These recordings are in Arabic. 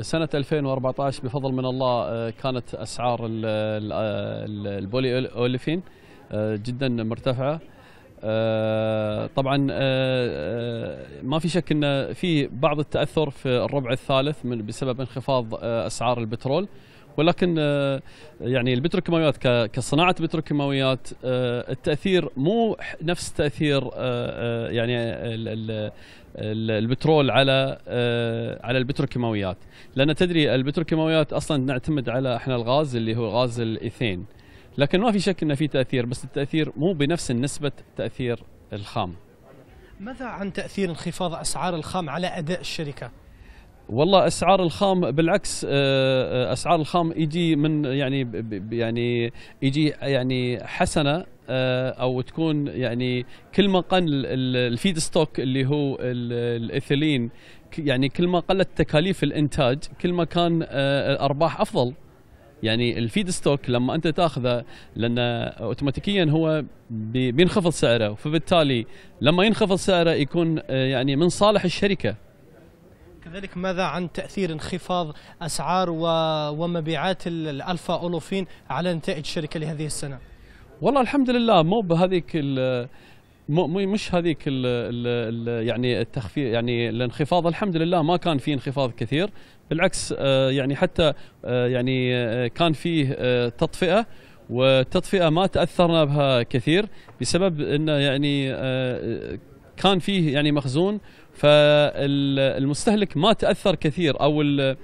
سنة 2014 بفضل من الله آه، كانت أسعار آه، البولي أوليفين آه، جدا مرتفعة طبعا ما في شك أن في بعض التأثر في الربع الثالث من بسبب انخفاض أسعار البترول ولكن آه، يعني البتروكيماويات كصناعه بتروكيماويات آه، التاثير مو نفس تاثير آه، يعني البترول على على البتروكيماويات لان تدري البتروكيماويات اصلا نعتمد على احنا الغاز اللي هو غاز الايثين لكن ما في شك انه في تاثير بس التاثير مو بنفس نسبه تاثير الخام ماذا عن تاثير انخفاض اسعار الخام على اداء الشركه والله اسعار الخام بالعكس آه، آه، اسعار الخام يجي من يعني يعني يجي يعني حسنه آه، او تكون يعني كل ما قل الفيد ستوك اللي هو الايثيلين يعني كل ما قلت تكاليف الانتاج كل ما كان الارباح افضل يعني الفيد ستوك لما انت تاخذه لان اوتوماتيكيا هو بينخفض سعره فبالتالي لما ينخفض سعره يكون يعني من صالح الشركه كذلك ماذا عن تأثير انخفاض أسعار ومبيعات الألفا أولوفين على نتائج الشركة لهذه السنة؟ والله الحمد لله مو بهذيك مو مش هذيك الـ الـ يعني التخفيض يعني الانخفاض الحمد لله ما كان في انخفاض كثير بالعكس آه، يعني حتى آه، يعني آه، كان فيه تطفئه والتطفئه ما تاثرنا بها كثير بسبب انه يعني كان فيه يعني مخزون فالمستهلك ما تاثر كثير او ال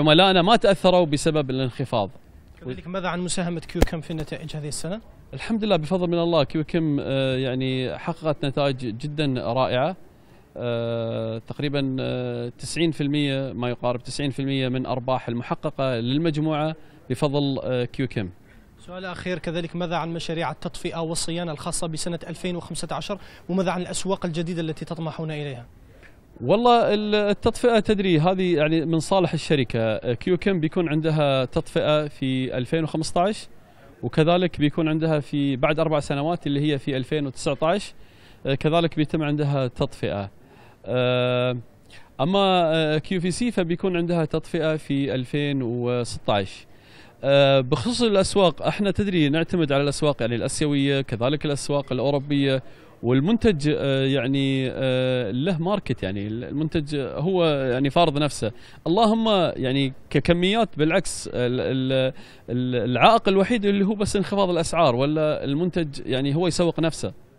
عملائنا ما تاثروا بسبب الانخفاض كذلك ماذا عن مساهمه كيوكم في النتائج هذه السنه الحمد لله بفضل من الله كيوكم آه، يعني حققت نتائج جدا رائعه آه، تقريبا 90% آه، ما يقارب 90% من ارباح المحققه للمجموعه بفضل كيوكم سؤال أخير كذلك ماذا عن مشاريع التطفئة والصيانة الخاصة بسنة 2015 وماذا عن الأسواق الجديدة التي تطمحون إليها؟ والله التطفئة تدري هذه يعني من صالح الشركة كيو كم بيكون عندها تطفئة في 2015 وكذلك بيكون عندها في بعد أربع سنوات اللي هي في 2019 كذلك بيتم عندها تطفئة آه، أما آه، كيو في سي فبيكون عندها تطفئة في 2016 آه، بخصوص الاسواق احنا تدري نعتمد على الاسواق يعني الاسيويه كذلك الاسواق الاوروبيه والمنتج آه، يعني آه، له ماركت يعني المنتج هو يعني فارض نفسه اللهم يعني ككميات بالعكس العائق الوحيد اللي هو بس انخفاض الاسعار ولا المنتج يعني هو يسوق نفسه